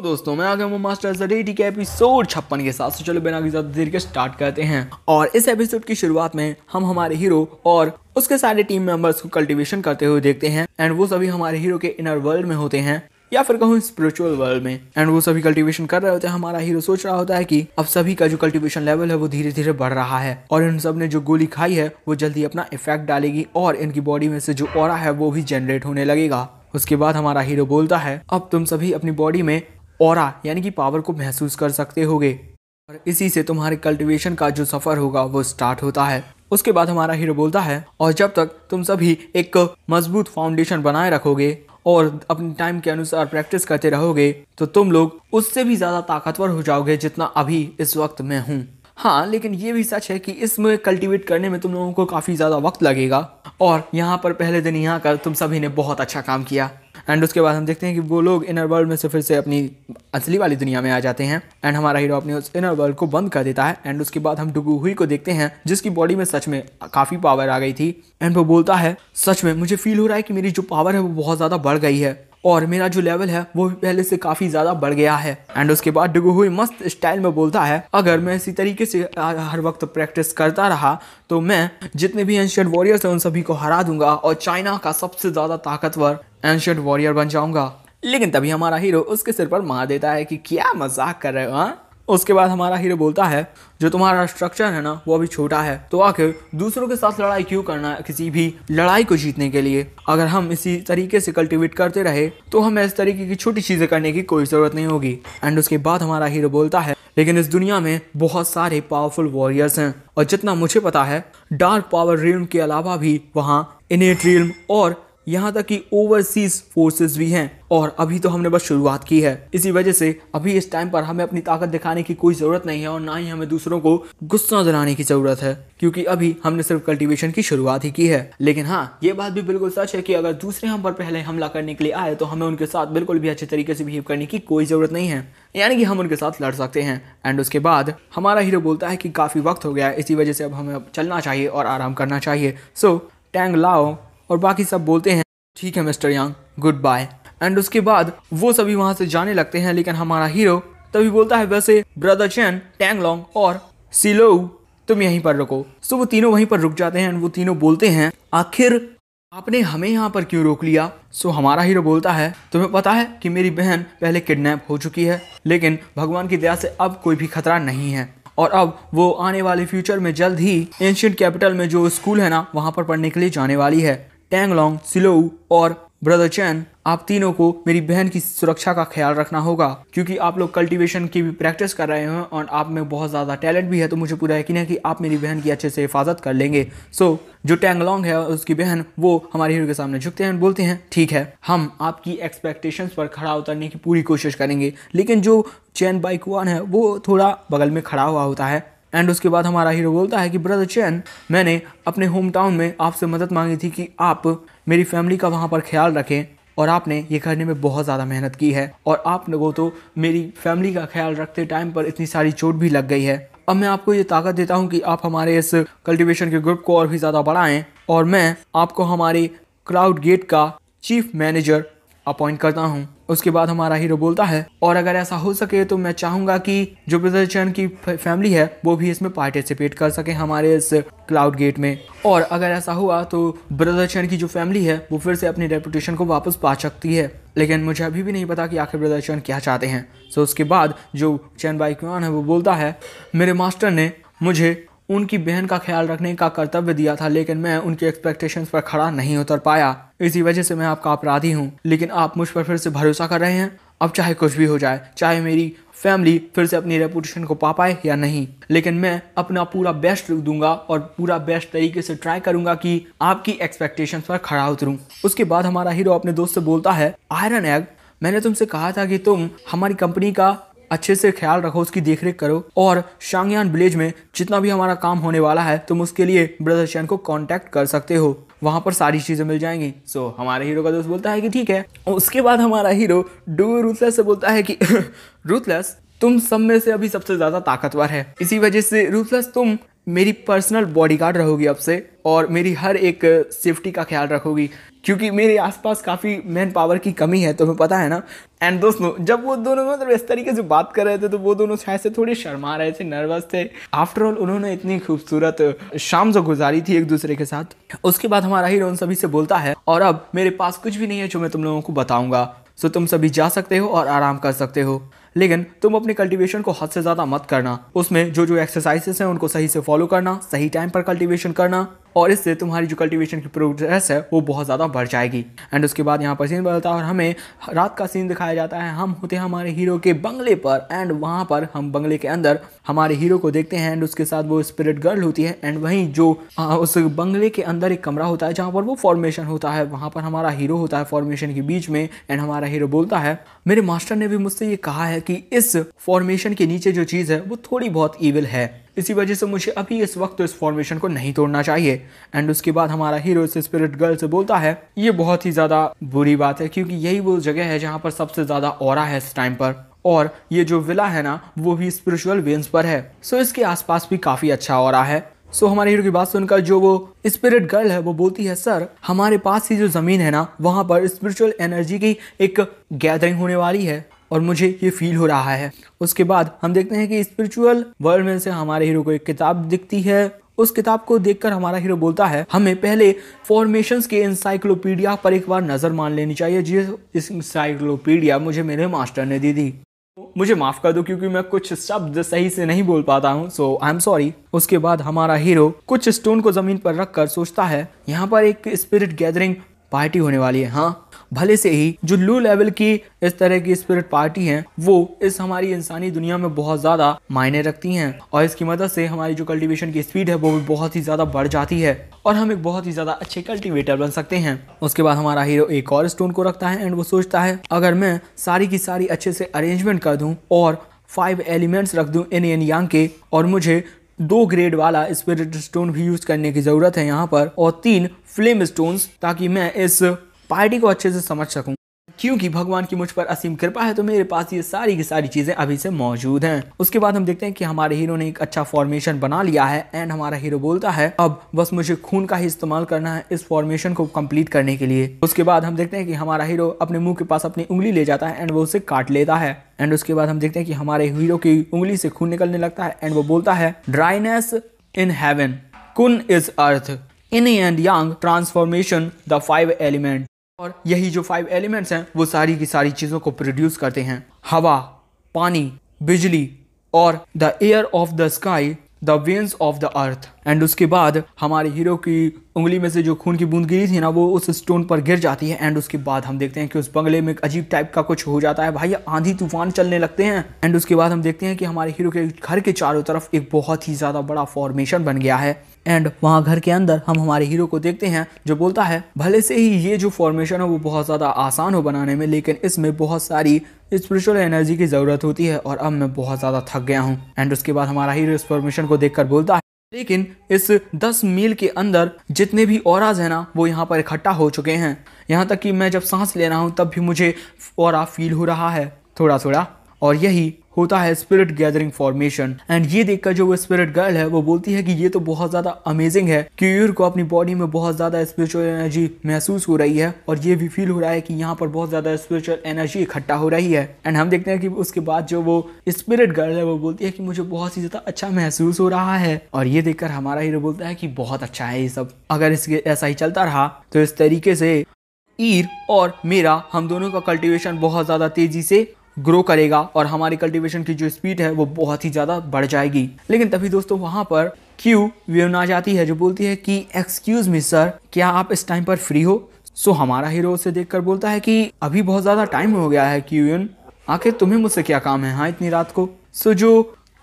तो दोस्तों मैं आ गया हूँ मास्टर जडेटी के एपिसोड छप्पन के साथ तो चलो बिना की ज्यादा देर के स्टार्ट करते हैं और इस एपिसोड की शुरुआत में हम हमारे हीरो और उसके सारे टीम मेंबर्स को कल्टीवेशन करते हुए देखते हैं एंड वो सभी हमारे हीरो के इनर वर्ल्ड में होते हैं या फिर कहूँ स्पिरिचुअल वर्ल्ड में एंड वो सभी कल्टीवेशन कर रहे होते हैं हमारा हीरो सोच रहा होता है कि अब सभी का जो कल्टीवेशन लेवल है वो धीरे धीरे बढ़ रहा है और इन सब ने जो गोली खाई है वो जल्दी अपना इफेक्ट डालेगी और इनकी बॉडी में से जो और है वो भी जनरेट होने लगेगा उसके बाद हमारा हीरो बोलता है अब तुम सभी अपनी बॉडी में और यानी कि पावर को महसूस कर सकते होगे और इसी से तुम्हारे कल्टिवेशन का जो सफ़र होगा वो स्टार्ट होता है उसके बाद हमारा हीरो बोलता है और जब तक तुम सभी एक मजबूत फाउंडेशन बनाए रखोगे और अपने टाइम के अनुसार प्रैक्टिस करते रहोगे तो तुम लोग उससे भी ज़्यादा ताकतवर हो जाओगे जितना अभी इस वक्त मैं हूँ हाँ लेकिन ये भी सच है कि इसमें कल्टीवेट करने में तुम लोगों को काफ़ी ज़्यादा वक्त लगेगा और यहाँ पर पहले दिन यहाँ कर तुम सभी ने बहुत अच्छा काम किया एंड उसके बाद हम देखते हैं कि वो लोग इनर वर्ल्ड में से फिर से अपनी असली वाली दुनिया में आ जाते हैं एंड हमारा हीरो अपने उस इनर वर्ल्ड को बंद कर देता है एंड उसके बाद हम डुगू हुई को देखते हैं जिसकी बॉडी में सच में काफ़ी पावर आ गई थी एंड वो बोलता है सच में मुझे फील हो रहा है कि मेरी जो पावर है वो बहुत ज़्यादा बढ़ गई है और मेरा जो लेवल है वो पहले से काफ़ी ज़्यादा बढ़ गया है एंड उसके बाद डुगू हुई मस्त स्टाइल में बोलता है अगर मैं इसी तरीके से हर वक्त प्रैक्टिस करता रहा तो मैं जितने भी एंशियंट वॉरियर्स हैं उन सभी को हरा दूंगा और चाइना का सबसे ज़्यादा ताकतवर एंशंट वॉरियर बन जाऊंगा लेकिन तभी हमारा हीरो उसके सिर पर मार देता है कि क्या मजाक कर रहे हो हाँ उसके बाद हमारा हीरो बोलता है जो तुम्हारा स्ट्रक्चर है ना वो अभी छोटा है तो आखिर दूसरों के साथ लड़ाई क्यों करना है किसी भी लड़ाई को जीतने के लिए अगर हम इसी तरीके से कल्टीवेट करते रहे तो हमें इस तरीके की छोटी चीज़ें करने की कोई ज़रूरत नहीं होगी एंड उसके बाद हमारा हीरो बोलता है लेकिन इस दुनिया में बहुत सारे पावरफुल वॉरियर्स हैं और जितना मुझे पता है डार्क पावर रिल्म के अलावा भी वहाँ इनेट रिल्म और यहाँ तक कि ओवरसीज फोर्सेस भी हैं और अभी तो हमने बस शुरुआत की है इसी वजह से अभी इस टाइम पर हमें अपनी ताकत दिखाने की कोई ज़रूरत नहीं है और ना ही हमें दूसरों को गुस्सा दिलाने की ज़रूरत है क्योंकि अभी हमने सिर्फ कल्टीवेशन की शुरुआत ही की है लेकिन हाँ ये बात भी बिल्कुल सच है कि अगर दूसरे हम पर पहले हमला करने के लिए आए तो हमें उनके साथ बिल्कुल भी अच्छे तरीके से बिहेव करने की कोई ज़रूरत नहीं है यानी कि हम उनके साथ लड़ सकते हैं एंड उसके बाद हमारा हीरो बोलता है कि काफ़ी वक्त हो गया है इसी वजह से अब हमें चलना चाहिए और आराम करना चाहिए सो टैंग लाओ और बाकी सब बोलते हैं ठीक है mister Yang good bye and उसके बाद वो सभी वहाँ से जाने लगते हैं लेकिन हमारा हीरो तभी बोलता है वैसे ब्रदर चैन टैंगलोंग और सिलो तुम यहीं पर रुको सो वो तीनों वहीं पर रुक जाते हैं एंड वो तीनों बोलते हैं आखिर आपने हमें यहाँ पर क्यों रोक लिया सो so, हमारा हीरो बोलता है तुम्हें पता है कि मेरी बहन पहले किडनैप हो चुकी है लेकिन भगवान की दया से अब कोई भी खतरा नहीं है और अब वो आने वाले फ्यूचर में जल्द ही एंशियंट कैपिटल में जो स्कूल है ना वहाँ पर पढ़ने के लिए जाने वाली है टैंगलोंग सिलो और ब्रदर चैन आप तीनों को मेरी बहन की सुरक्षा का ख्याल रखना होगा क्योंकि आप लोग कल्टीवेशन की भी प्रैक्टिस कर रहे हैं और आप में बहुत ज़्यादा टैलेंट भी है तो मुझे पूरा यकीन है कि आप मेरी बहन की अच्छे से हिफाजत कर लेंगे सो so, जो टैंगलोंग है उसकी बहन वो हमारे हीरो के सामने झुकते हैं बोलते हैं ठीक है हम आपकी एक्सपेक्टेशंस पर खड़ा उतरने की पूरी कोशिश करेंगे लेकिन जो चैन बाइकवान है वो थोड़ा बगल में खड़ा हुआ होता है एंड उसके बाद हमारा हीरो बोलता है कि ब्रदर चैन मैंने अपने होम टाउन में आपसे मदद मांगी थी कि आप मेरी फैमिली का वहाँ पर ख्याल रखें और आपने ये करने में बहुत ज़्यादा मेहनत की है और आप लोगों तो मेरी फैमिली का ख्याल रखते टाइम पर इतनी सारी चोट भी लग गई है अब मैं आपको ये ताकत देता हूँ कि आप हमारे इस कल्टिवेशन के ग्रुप को और भी ज़्यादा बढ़ाएं और मैं आपको हमारे क्लाउड गेट का चीफ मैनेजर अपॉइंट करता हूँ उसके बाद हमारा हीरो बोलता है और अगर ऐसा हो सके तो मैं चाहूंगा कि जो ब्रदर चरण की फैमिली है वो भी इसमें पार्टिसिपेट कर सके हमारे इस क्लाउड गेट में और अगर ऐसा हुआ तो ब्रदर चरण की जो फैमिली है वो फिर से अपने रेपुटेशन को वापस पा सकती है लेकिन मुझे अभी भी नहीं पता कि आखिर ब्रदर चरण क्या चाहते हैं सो उसके बाद जो चैन बाई क्यून है वो बोलता है मेरे मास्टर ने मुझे उनकी बहन का ख्याल रखने का कर्तव्य दिया था लेकिन मैं उनके एक्सपेक्टेशंस पर खड़ा नहीं उतर पाया इसी वजह से मैं आपका अपराधी हूँ लेकिन आप मुझ पर फिर से भरोसा कर रहे हैं अब चाहे कुछ भी हो जाए चाहे मेरी फैमिली फिर से अपनी रेपुटेशन को पा पाए या नहीं लेकिन मैं अपना पूरा बेस्ट दूंगा और पूरा बेस्ट तरीके से ट्राई करूंगा कि आपकी एक्सपेक्टेशंस पर खड़ा उतरूं उसके बाद हमारा हीरो अपने दोस्त से बोलता है आयरन एग मैंने तुमसे कहा था कि तुम हमारी कंपनी का अच्छे से ख्याल रखो उसकी देख करो और शांगयान विलेज में जितना भी हमारा काम होने वाला है तुम उसके लिए ब्रदर चैन को कॉन्टैक्ट कर सकते हो वहाँ पर सारी चीज़ें मिल जाएंगी सो so, हमारे हीरो का दोस्त बोलता है कि ठीक है उसके बाद हमारा हीरो डू रूथलेस से बोलता है कि रूथलेस तुम सब में से अभी सबसे ज़्यादा ताकतवर है इसी वजह से रूथलेस तुम मेरी पर्सनल बॉडीगार्ड रहोगी अब से और मेरी हर एक सेफ्टी का ख्याल रखोगी क्योंकि मेरे आसपास काफ़ी मैन पावर की कमी है तुम्हें तो पता है ना एंड दोस्तों जब वो दोनों मतलब इस तरीके से बात कर रहे थे तो वो दोनों शायद से थोड़े शर्मा रहे थे नर्वस थे आफ्टर ऑल उन्होंने इतनी खूबसूरत शाम जो गुजारी थी एक दूसरे के साथ उसके बाद हमारा हीरो उन सभी से बोलता है और अब मेरे पास कुछ भी नहीं है जो मैं तुम लोगों को बताऊँगा सो तुम सभी जा सकते हो और आराम कर सकते हो लेकिन तुम अपने कल्टीवेशन को हद से ज़्यादा मत करना उसमें जो जो एक्सरसाइजेस हैं उनको सही से फॉलो करना सही टाइम पर कल्टीवेशन करना और इससे तुम्हारी जो कल्टीवेशन की प्रोग्रेस है वो बहुत ज़्यादा बढ़ जाएगी एंड उसके बाद यहाँ पर सीन बदलता है और हमें रात का सीन दिखाया जाता है हम होते हैं हमारे हीरो के बंगले पर एंड वहाँ पर हम बंगले के अंदर हमारे हीरो को देखते हैं एंड उसके साथ वो स्पिरिट गर्ल होती है एंड वहीं जो आ, उस बंगले के अंदर एक कमरा होता है जहाँ पर वो फॉर्मेशन होता है वहाँ पर हमारा हीरो होता है फॉर्मेशन के बीच में एंड हमारा हीरो बोलता है मेरे मास्टर ने भी मुझसे ये कहा है कि इस फॉर्मेशन के नीचे जो चीज़ है वो थोड़ी बहुत ईविल है इसी वजह से मुझे अभी इस वक्त तो इस फॉर्मेशन को नहीं तोड़ना चाहिए एंड उसके बाद हमारा हीरो इस स्पिरिट गर्ल से बोलता है ये बहुत ही ज़्यादा बुरी बात है क्योंकि यही वो जगह है जहाँ पर सबसे ज़्यादा और है इस टाइम पर और ये जो विला है ना वो भी स्पिरिचुअल वेन्स पर है सो इसके आसपास भी काफ़ी अच्छा और है सो so, हमारे हीरो की बात सुनकर जो वो स्पिरिट गर्ल है वो बोलती है सर हमारे पास ही जो ज़मीन है ना वहाँ पर स्पिरिचुअल एनर्जी की एक गैदरिंग होने वाली है और मुझे ये फील हो रहा है उसके बाद हम देखते हैं कि स्पिरिचुअल वर्ल्ड में से हमारे हीरो को एक किताब दिखती है उस किताब को देखकर हमारा हीरो बोलता है हमें पहले फॉर्मेशंस के इंसाइक्लोपीडिया पर एक बार नज़र मान लेनी चाहिए जिस इस इंसाइक्लोपीडिया मुझे मेरे मास्टर ने दी थी मुझे माफ़ कर दो क्योंकि मैं कुछ शब्द सही से नहीं बोल पाता हूँ सो आई एम सॉरी उसके बाद हमारा हीरो कुछ स्टोन को ज़मीन पर रख कर सोचता है यहाँ पर एक स्पिरिट गैदरिंग पार्टी होने वाली है हाँ भले से ही जो लो लेवल की इस तरह की स्पिरिट पार्टी हैं वो इस हमारी इंसानी दुनिया में बहुत ज़्यादा मायने रखती हैं और इसकी मदद से हमारी जो कल्टीवेशन की स्पीड है वो भी बहुत ही ज़्यादा बढ़ जाती है और हम एक बहुत ही ज़्यादा अच्छे कल्टीवेटर बन सकते हैं उसके बाद हमारा हीरो एक और स्टोन को रखता है एंड वो सोचता है अगर मैं सारी की सारी अच्छे से अरेंजमेंट कर दूँ और फाइव एलिमेंट्स रख दूँ इन एन यांग के और मुझे दो ग्रेड वाला स्पिरिट स्टोन भी यूज़ करने की ज़रूरत है यहाँ पर और तीन फ्लेम स्टोन्स ताकि मैं इस पार्टी को अच्छे से समझ सकूँ क्योंकि भगवान की मुझ पर असीम कृपा है तो मेरे पास ये सारी की सारी चीज़ें अभी से मौजूद हैं उसके बाद हम देखते हैं कि हमारे हीरो ने एक अच्छा फॉर्मेशन बना लिया है एंड हमारा हीरो बोलता है अब बस मुझे खून का ही इस्तेमाल करना है इस फॉर्मेशन को कंप्लीट करने के लिए उसके बाद हम देखते हैं कि हमारा हीरो अपने मुंह के पास अपनी उंगली ले जाता है एंड वो उसे काट लेता है एंड उसके बाद हम देखते हैं कि हमारे हीरो की उंगली से खून निकलने लगता है एंड वो बोलता है dryness in heaven Kun is earth yin and yang transformation the five element और यही जो फाइव एलिमेंट्स हैं वो सारी की सारी चीज़ों को प्रोड्यूस करते हैं हवा पानी बिजली और the air of the sky the veins of the earth and उसके बाद हमारे हीरो की उंगली में से जो खून की बूंद गिरी थी ना वो उस स्टोन पर गिर जाती है एंड उसके बाद हम देखते हैं कि उस बंगले में एक अजीब टाइप का कुछ हो जाता है भाई आंधी तूफान चलने लगते हैं एंड उसके बाद हम देखते हैं कि हमारे हीरो के घर के चारों तरफ एक बहुत ही ज़्यादा बड़ा फॉर्मेशन बन गया है एंड वहाँ घर के अंदर हम हमारे हीरो को देखते हैं जो बोलता है भले से ही ये जो फॉर्मेशन है वो बहुत ज़्यादा आसान हो बनाने में लेकिन इसमें बहुत सारी स्पिरिचुअल एनर्जी की ज़रूरत होती है और अब मैं बहुत ज़्यादा थक गया हूँ एंड उसके बाद हमारा हीरो इस फॉर्मेशन को देख बोलता है लेकिन इस दस मील के अंदर जितने भी और हैं ना वो यहाँ पर इकट्ठा हो चुके हैं यहाँ तक कि मैं जब सांस ले रहा हूँ तब भी मुझे और फील हो रहा है थोड़ा थोड़ा और यही होता है स्पिरिट गैदरिंग फॉर्मेशन एंड ये देखकर जो वो स्पिरिट गर्ल है वो बोलती है कि ये तो बहुत ज्यादा अमेजिंग है यूर को अपनी बॉडी में बहुत ज्यादा स्पिरिचुअल एनर्जी महसूस हो रही है और ये भी फील हो रहा है कि यहाँ पर बहुत ज्यादा स्पिरिचुअल एनर्जी इकट्ठा हो रही है एंड हम देखते हैं कि उसके बाद जो वो स्पिरिट गर्ल है वो बोलती है कि मुझे बहुत ही ज्यादा अच्छा महसूस हो रहा है और ये देखकर हमारा हीरो बोलता है कि बहुत अच्छा है ये सब अगर इसके ऐसा ही चलता रहा तो इस तरीके से ईर और मेरा हम दोनों का कल्टीवेशन बहुत ज़्यादा तेज़ी से ग्रो करेगा और हमारी कल्टीवेशन की जो स्पीड है वो बहुत ही ज़्यादा बढ़ जाएगी लेकिन तभी दोस्तों वहाँ पर क्यू आ जाती है जो बोलती है कि एक्सक्यूज़ मी सर क्या आप इस टाइम पर फ्री हो सो हमारा हीरो उसे देख बोलता है कि अभी बहुत ज़्यादा टाइम हो गया है क्यू यून आखिर तुम्हें मुझसे क्या काम है हाँ इतनी रात को सो जो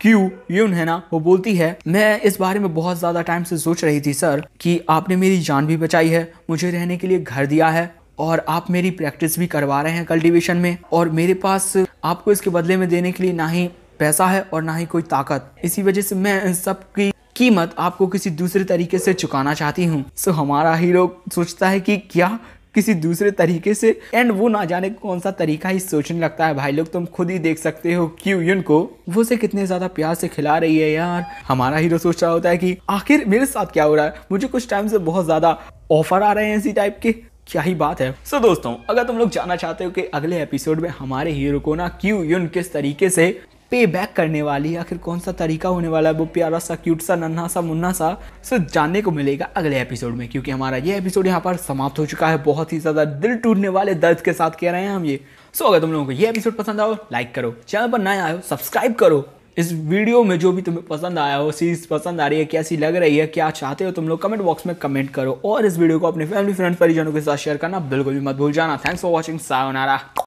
क्यू यून है ना वो बोलती है मैं इस बारे में बहुत ज़्यादा टाइम से सोच रही थी सर कि आपने मेरी जान भी बचाई है मुझे रहने के लिए घर दिया है और आप मेरी प्रैक्टिस भी करवा रहे हैं कल्टीवेशन में और मेरे पास आपको इसके बदले में देने के लिए ना ही पैसा है और ना ही कोई ताकत इसी वजह से मैं इन सब की कीमत आपको किसी दूसरे तरीके से चुकाना चाहती हूँ सो हमारा हीरो सोचता है कि क्या किसी दूसरे तरीके से एंड वो ना जाने कौन सा तरीका ही सोचने लगता है भाई लोग तुम खुद ही देख सकते हो यून को वो से कितने ज्यादा प्यार से खिला रही है यार हमारा हीरो तो सोच रहा होता है कि आखिर मेरे साथ क्या हो रहा है मुझे कुछ टाइम से बहुत ज्यादा ऑफर आ रहे हैं इसी टाइप के क्या ही बात है सो so, दोस्तों अगर तुम लोग जानना चाहते हो कि अगले एपिसोड में हमारे हीरो को ना क्यू यून किस तरीके से पे बैक करने वाली आखिर कौन सा तरीका होने वाला है वो प्यारा सा क्यूट सा नन्हा सा मुन्ना सा सो जानने को मिलेगा अगले एपिसोड में क्योंकि हमारा ये एपिसोड यहाँ पर समाप्त हो चुका है बहुत ही ज़्यादा दिल टूटने वाले दर्द के साथ कह रहे हैं हम ये सो so, अगर तुम लोगों को ये एपिसोड पसंद आओ लाइक करो चैनल पर नए आयो सब्सक्राइब करो इस वीडियो में जो भी तुम्हें पसंद आया हो सीरीज़ पसंद आ रही है कैसी लग रही है क्या चाहते हो तुम लोग कमेंट बॉक्स में कमेंट करो और इस वीडियो को अपने फैमिली फ्रेंड परिजनों के साथ शेयर करना बिल्कुल भी मत भूल जाना थैंक्स फॉर वॉचिंग सायोनारा